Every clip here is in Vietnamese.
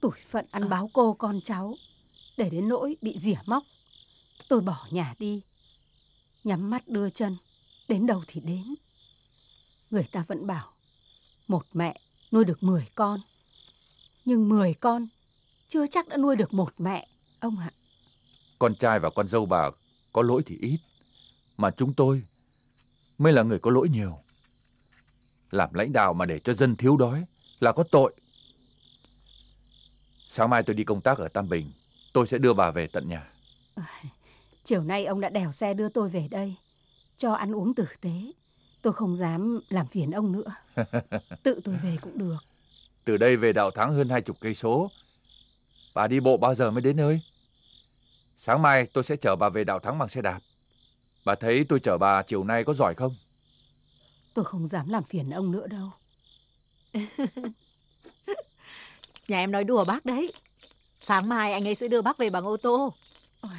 Tuổi phận ăn ờ. báo cô con cháu, để đến nỗi bị rỉa móc. Tôi bỏ nhà đi, nhắm mắt đưa chân, đến đâu thì đến. Người ta vẫn bảo, một mẹ nuôi được mười con. Nhưng mười con chưa chắc đã nuôi được một mẹ, ông ạ. Con trai và con dâu bà có lỗi thì ít, mà chúng tôi mới là người có lỗi nhiều. Làm lãnh đạo mà để cho dân thiếu đói là có tội. Sáng mai tôi đi công tác ở Tam Bình. Tôi sẽ đưa bà về tận nhà. chiều nay ông đã đèo xe đưa tôi về đây. Cho ăn uống tử tế. Tôi không dám làm phiền ông nữa. Tự tôi về cũng được. Từ đây về đạo thắng hơn hai chục cây số. Bà đi bộ bao giờ mới đến nơi? Sáng mai tôi sẽ chở bà về đạo thắng bằng xe đạp. Bà thấy tôi chở bà chiều nay có giỏi không? Tôi không dám làm phiền ông nữa đâu. Nhà em nói đùa bác đấy. Sáng mai anh ấy sẽ đưa bác về bằng ô tô. Ôi,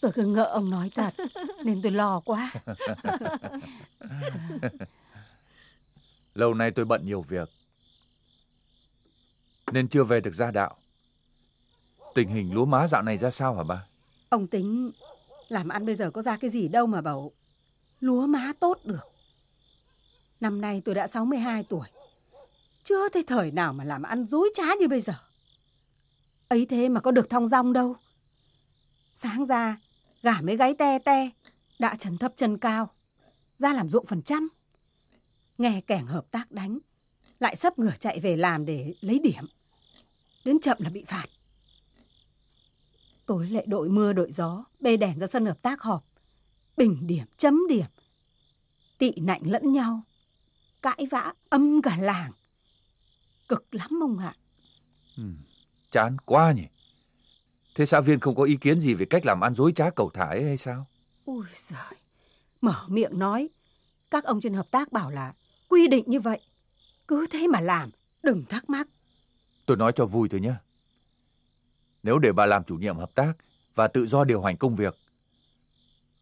tôi cứ ngỡ ông nói thật, nên tôi lo quá. Lâu nay tôi bận nhiều việc, nên chưa về được gia đạo. Tình hình lúa má dạo này ra sao hả ba? Ông tính làm ăn bây giờ có ra cái gì đâu mà bảo lúa má tốt được. Năm nay tôi đã 62 tuổi. Chưa thấy thời nào mà làm ăn dối trá như bây giờ. Ấy thế mà có được thong dong đâu. Sáng ra, gả mấy gái te te, đã chân thấp chân cao, ra làm ruộng phần trăm. Nghe kẻng hợp tác đánh, lại sắp ngửa chạy về làm để lấy điểm. Đến chậm là bị phạt. Tối lại đội mưa đội gió, bê đèn ra sân hợp tác họp. Bình điểm, chấm điểm. Tị nạnh lẫn nhau. Cãi vã âm cả làng cực lắm ông ạ. Ừ, chán quá nhỉ. Thế xã viên không có ý kiến gì về cách làm ăn dối trá cầu thả ấy hay sao? Ôi giời, mở miệng nói. Các ông trên hợp tác bảo là quy định như vậy. Cứ thế mà làm, đừng thắc mắc. Tôi nói cho vui thôi nhé. Nếu để bà làm chủ nhiệm hợp tác và tự do điều hành công việc,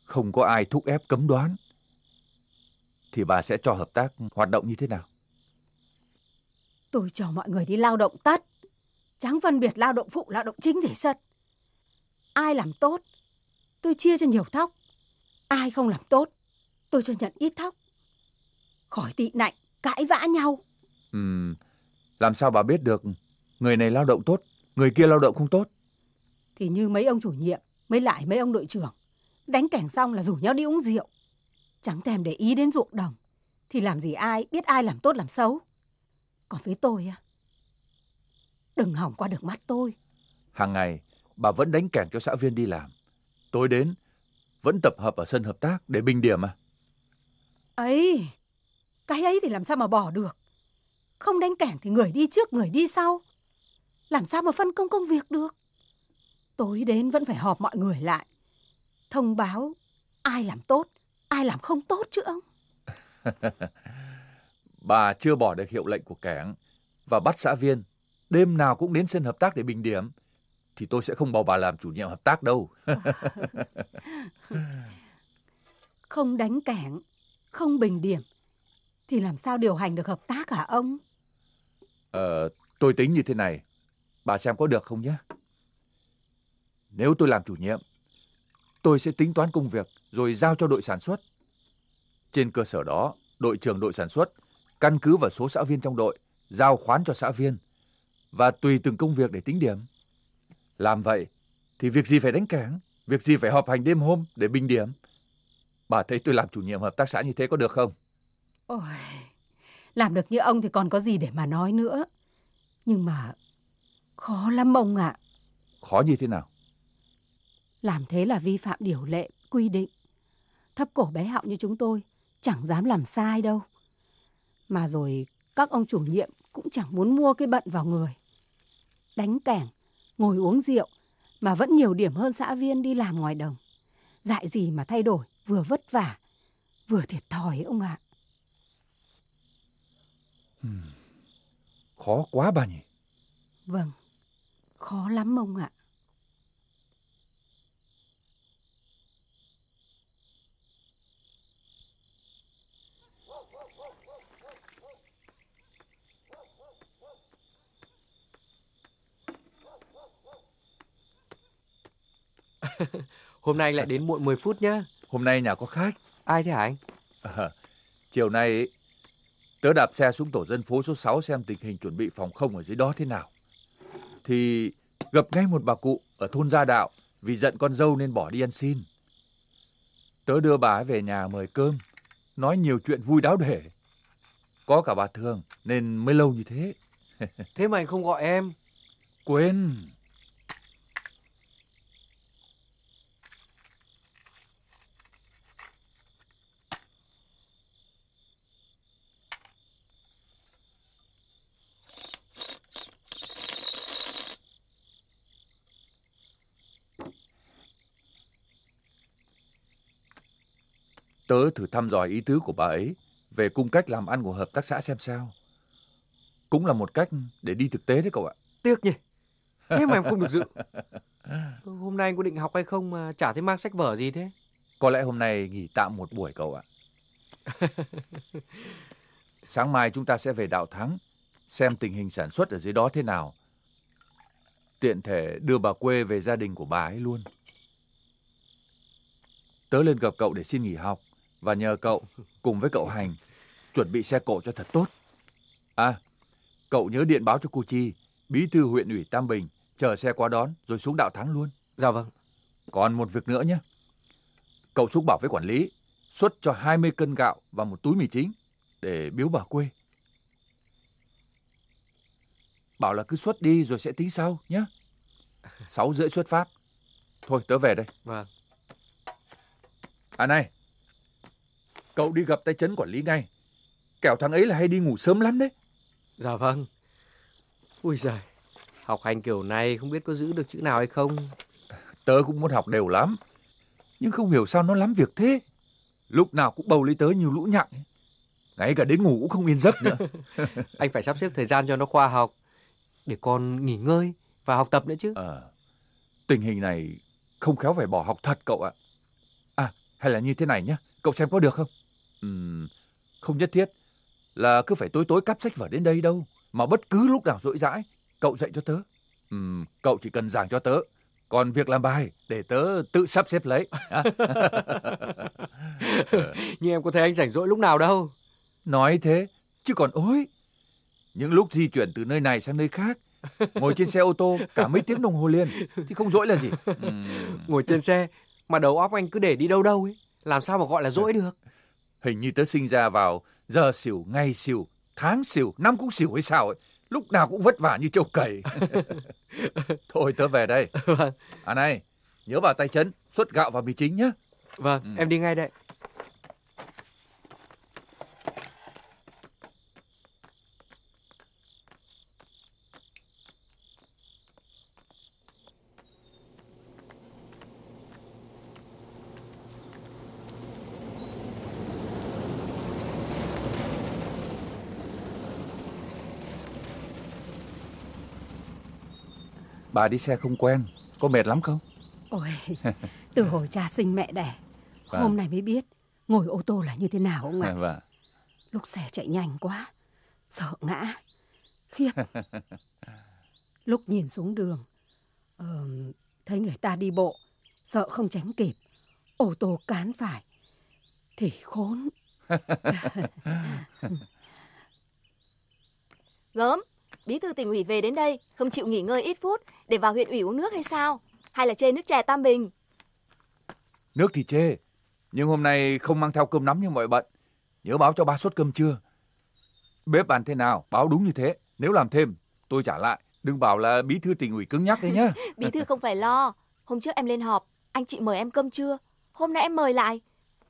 không có ai thúc ép cấm đoán, thì bà sẽ cho hợp tác hoạt động như thế nào? Tôi cho mọi người đi lao động tất. Chẳng phân biệt lao động phụ, lao động chính gì sật. Ai làm tốt, tôi chia cho nhiều thóc. Ai không làm tốt, tôi cho nhận ít thóc. Khỏi tị nạnh, cãi vã nhau. Ừ, làm sao bà biết được người này lao động tốt, người kia lao động không tốt? Thì như mấy ông chủ nhiệm, mấy lại mấy ông đội trưởng. Đánh cảnh xong là rủ nhau đi uống rượu. Chẳng thèm để ý đến ruộng đồng. Thì làm gì ai biết ai làm tốt làm xấu. Còn với tôi á, đừng hỏng qua đường mắt tôi. Hàng ngày, bà vẫn đánh kẻng cho xã viên đi làm. Tối đến, vẫn tập hợp ở sân hợp tác để bình điểm à. Ấy, cái ấy thì làm sao mà bỏ được. Không đánh kẻng thì người đi trước, người đi sau. Làm sao mà phân công công việc được. Tối đến vẫn phải họp mọi người lại. Thông báo ai làm tốt, ai làm không tốt chứ ông. Bà chưa bỏ được hiệu lệnh của kẻng và bắt xã viên đêm nào cũng đến sân hợp tác để bình điểm thì tôi sẽ không bảo bà làm chủ nhiệm hợp tác đâu. không đánh cảng, không bình điểm thì làm sao điều hành được hợp tác hả ông? Ờ, tôi tính như thế này. Bà xem có được không nhé? Nếu tôi làm chủ nhiệm, tôi sẽ tính toán công việc rồi giao cho đội sản xuất. Trên cơ sở đó, đội trưởng đội sản xuất căn cứ vào số xã viên trong đội, giao khoán cho xã viên và tùy từng công việc để tính điểm. Làm vậy thì việc gì phải đánh cảng, việc gì phải họp hành đêm hôm để bình điểm. Bà thấy tôi làm chủ nhiệm hợp tác xã như thế có được không? Ôi, làm được như ông thì còn có gì để mà nói nữa. Nhưng mà khó lắm ông ạ. À. Khó như thế nào? Làm thế là vi phạm điều lệ, quy định. Thấp cổ bé họng như chúng tôi chẳng dám làm sai đâu. Mà rồi các ông chủ nhiệm cũng chẳng muốn mua cái bận vào người. Đánh kẻng, ngồi uống rượu mà vẫn nhiều điểm hơn xã viên đi làm ngoài đồng. Dại gì mà thay đổi, vừa vất vả, vừa thiệt thòi ông ạ. À. khó quá bà nhỉ? Vâng, khó lắm ông ạ. À. Hôm nay lại đến muộn 10 phút nhá. Hôm nay nhà có khách. Ai thế hả anh? À, chiều nay tớ đạp xe xuống tổ dân phố số 6 xem tình hình chuẩn bị phòng không ở dưới đó thế nào. Thì gặp ngay một bà cụ ở thôn Gia Đạo vì giận con dâu nên bỏ đi ăn xin. Tớ đưa bà ấy về nhà mời cơm, nói nhiều chuyện vui đáo để. Có cả bà Thường nên mới lâu như thế. thế mà anh không gọi em. Quên. Tớ thử thăm dò ý tứ của bà ấy về cung cách làm ăn của hợp tác xã xem sao. Cũng là một cách để đi thực tế đấy cậu ạ. Tiếc nhỉ. Thế mà em không được dự. Hôm nay anh có định học hay không mà chả thấy mang sách vở gì thế? Có lẽ hôm nay nghỉ tạm một buổi cậu ạ. Sáng mai chúng ta sẽ về Đạo Thắng xem tình hình sản xuất ở dưới đó thế nào. Tiện thể đưa bà quê về gia đình của bà ấy luôn. Tớ lên gặp cậu để xin nghỉ học và nhờ cậu cùng với cậu Hành chuẩn bị xe cộ cho thật tốt. À, cậu nhớ điện báo cho cô Chi, bí thư huyện ủy Tam Bình, chờ xe qua đón rồi xuống đạo thắng luôn. Dạ vâng. Còn một việc nữa nhé. Cậu xuống bảo với quản lý, xuất cho 20 cân gạo và một túi mì chính để biếu bà quê. Bảo là cứ xuất đi rồi sẽ tính sau nhé. 6 rưỡi xuất phát. Thôi tớ về đây. Vâng. À này, Cậu đi gặp tay chấn quản lý ngay. Kẻo thằng ấy là hay đi ngủ sớm lắm đấy. Dạ vâng. Ui giời, học hành kiểu này không biết có giữ được chữ nào hay không. Tớ cũng muốn học đều lắm. Nhưng không hiểu sao nó lắm việc thế. Lúc nào cũng bầu lấy tớ như lũ nhặng. Ngay cả đến ngủ cũng không yên giấc nữa. Anh phải sắp xếp thời gian cho nó khoa học. Để con nghỉ ngơi và học tập nữa chứ. À, tình hình này không khéo phải bỏ học thật cậu ạ. À. à, hay là như thế này nhé. Cậu xem có được không? Ừm, không nhất thiết là cứ phải tối tối cắp sách vở đến đây đâu, mà bất cứ lúc nào rỗi rãi, cậu dạy cho tớ. Ừm, cậu chỉ cần giảng cho tớ, còn việc làm bài để tớ tự sắp xếp lấy. Nhưng em có thấy anh rảnh rỗi lúc nào đâu. Nói thế, chứ còn ối. Những lúc di chuyển từ nơi này sang nơi khác, ngồi trên xe ô tô cả mấy tiếng đồng hồ liền thì không dỗi là gì. Uhm. Ngồi trên xe mà đầu óc anh cứ để đi đâu đâu ấy, làm sao mà gọi là dỗi được. Hình như tớ sinh ra vào giờ xỉu, ngày xỉu, tháng xỉu, năm cũng xỉu hay sao ấy. Lúc nào cũng vất vả như trâu cầy. Thôi tớ về đây. Vâng. À này, nhớ vào tay chấn, xuất gạo và mì chính nhá Vâng, ừ. em đi ngay đây. Bà đi xe không quen, có mệt lắm không? Ôi, từ hồi cha sinh mẹ đẻ, vâng. hôm nay mới biết ngồi ô tô là như thế nào ông ạ. À? Vâng. Lúc xe chạy nhanh quá, sợ ngã, khiếp. Lúc nhìn xuống đường, uh, thấy người ta đi bộ, sợ không tránh kịp, ô tô cán phải, thì khốn. Gớm, Bí thư tỉnh ủy về đến đây không chịu nghỉ ngơi ít phút để vào huyện ủy uống nước hay sao? Hay là chê nước chè Tam Bình? Nước thì chê, nhưng hôm nay không mang theo cơm nắm như mọi bận. Nhớ báo cho ba suất cơm chưa? Bếp bàn thế nào, báo đúng như thế. Nếu làm thêm, tôi trả lại. Đừng bảo là bí thư tỉnh ủy cứng nhắc đấy nhá. bí thư không phải lo. Hôm trước em lên họp, anh chị mời em cơm trưa. Hôm nay em mời lại.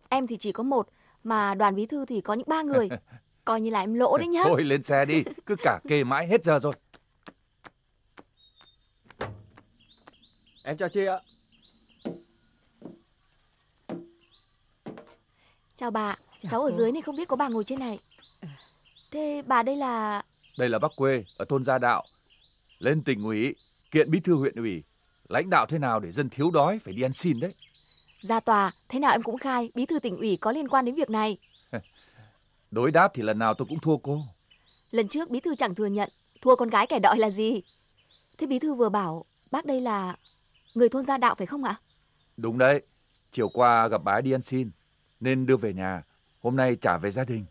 Em thì chỉ có một, mà đoàn bí thư thì có những ba người. Coi như là em lỗ đấy nhá. Thôi lên xe đi, cứ cả kề mãi hết giờ rồi. Em chào chị ạ. Chào bà, chào cháu cô. ở dưới này không biết có bà ngồi trên này. Thế bà đây là... Đây là bác quê, ở thôn Gia Đạo. Lên tỉnh ủy, kiện bí thư huyện ủy. Lãnh đạo thế nào để dân thiếu đói phải đi ăn xin đấy. Ra tòa, thế nào em cũng khai, bí thư tỉnh ủy có liên quan đến việc này. Đối đáp thì lần nào tôi cũng thua cô. Lần trước bí thư chẳng thừa nhận thua con gái kẻ đợi là gì. Thế bí thư vừa bảo bác đây là người thôn gia đạo phải không ạ? Đúng đấy. Chiều qua gặp bá đi ăn xin nên đưa về nhà. Hôm nay trả về gia đình.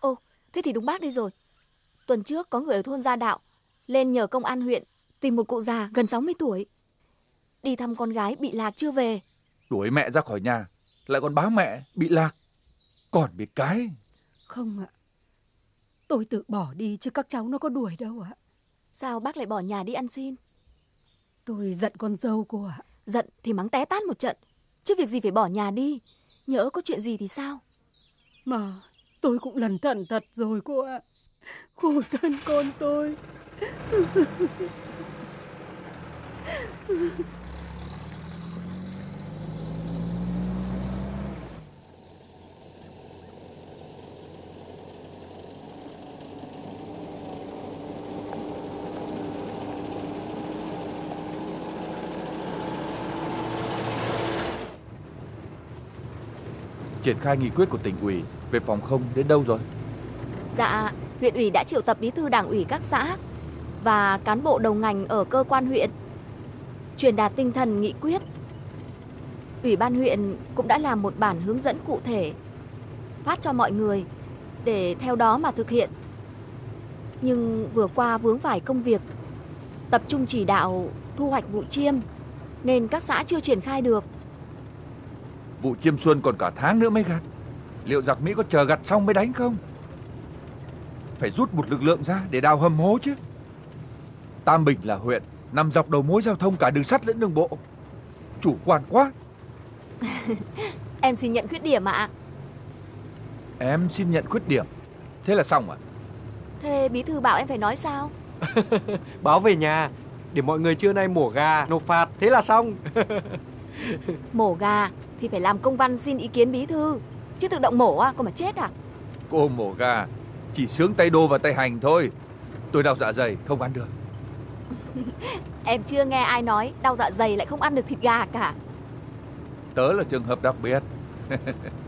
Ồ, thế thì đúng bác đây rồi. Tuần trước có người ở thôn gia đạo lên nhờ công an huyện tìm một cụ già gần 60 tuổi. Đi thăm con gái bị lạc chưa về. Đuổi mẹ ra khỏi nhà, lại còn báo mẹ bị lạc. Còn bị cái không ạ. Tôi tự bỏ đi chứ các cháu nó có đuổi đâu ạ. Sao bác lại bỏ nhà đi ăn xin? Tôi giận con dâu cô ạ. Giận thì mắng té tát một trận. Chứ việc gì phải bỏ nhà đi. Nhớ có chuyện gì thì sao? Mà tôi cũng lần thận thật rồi cô ạ. Khổ thân con tôi. Triển khai nghị quyết của tỉnh ủy về phòng không đến đâu rồi? Dạ, huyện ủy đã triệu tập bí thư đảng ủy các xã và cán bộ đầu ngành ở cơ quan huyện truyền đạt tinh thần nghị quyết. Ủy ban huyện cũng đã làm một bản hướng dẫn cụ thể phát cho mọi người để theo đó mà thực hiện. Nhưng vừa qua vướng phải công việc tập trung chỉ đạo thu hoạch vụ chiêm nên các xã chưa triển khai được. Vụ chiêm xuân còn cả tháng nữa mới gặt Liệu giặc Mỹ có chờ gặt xong mới đánh không Phải rút một lực lượng ra để đào hầm hố chứ Tam Bình là huyện Nằm dọc đầu mối giao thông cả đường sắt lẫn đường bộ Chủ quan quá Em xin nhận khuyết điểm ạ à. Em xin nhận khuyết điểm Thế là xong à Thế bí thư bảo em phải nói sao Báo về nhà Để mọi người trưa nay mổ gà nộp phạt Thế là xong Mổ gà thì phải làm công văn xin ý kiến bí thư chứ tự động mổ à cô mà chết à cô mổ gà chỉ sướng tay đô và tay hành thôi tôi đau dạ dày không ăn được em chưa nghe ai nói đau dạ dày lại không ăn được thịt gà cả tớ là trường hợp đặc biệt